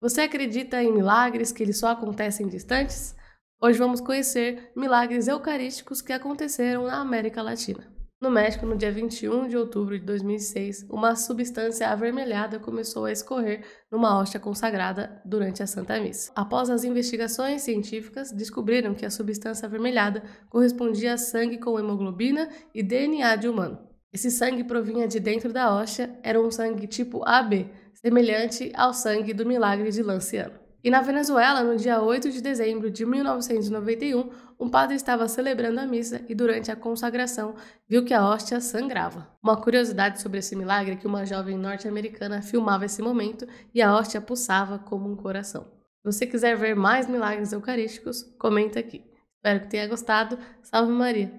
Você acredita em milagres que eles só acontecem distantes? Hoje vamos conhecer milagres eucarísticos que aconteceram na América Latina. No México, no dia 21 de outubro de 2006, uma substância avermelhada começou a escorrer numa hóstia consagrada durante a Santa Missa. Após as investigações científicas, descobriram que a substância avermelhada correspondia a sangue com hemoglobina e DNA de humano. Esse sangue provinha de dentro da hóstia, era um sangue tipo AB, semelhante ao sangue do milagre de Lanciano. E na Venezuela, no dia 8 de dezembro de 1991, um padre estava celebrando a missa e, durante a consagração, viu que a hóstia sangrava. Uma curiosidade sobre esse milagre é que uma jovem norte-americana filmava esse momento e a hóstia pulsava como um coração. Se você quiser ver mais milagres eucarísticos, comenta aqui. Espero que tenha gostado. Salve Maria!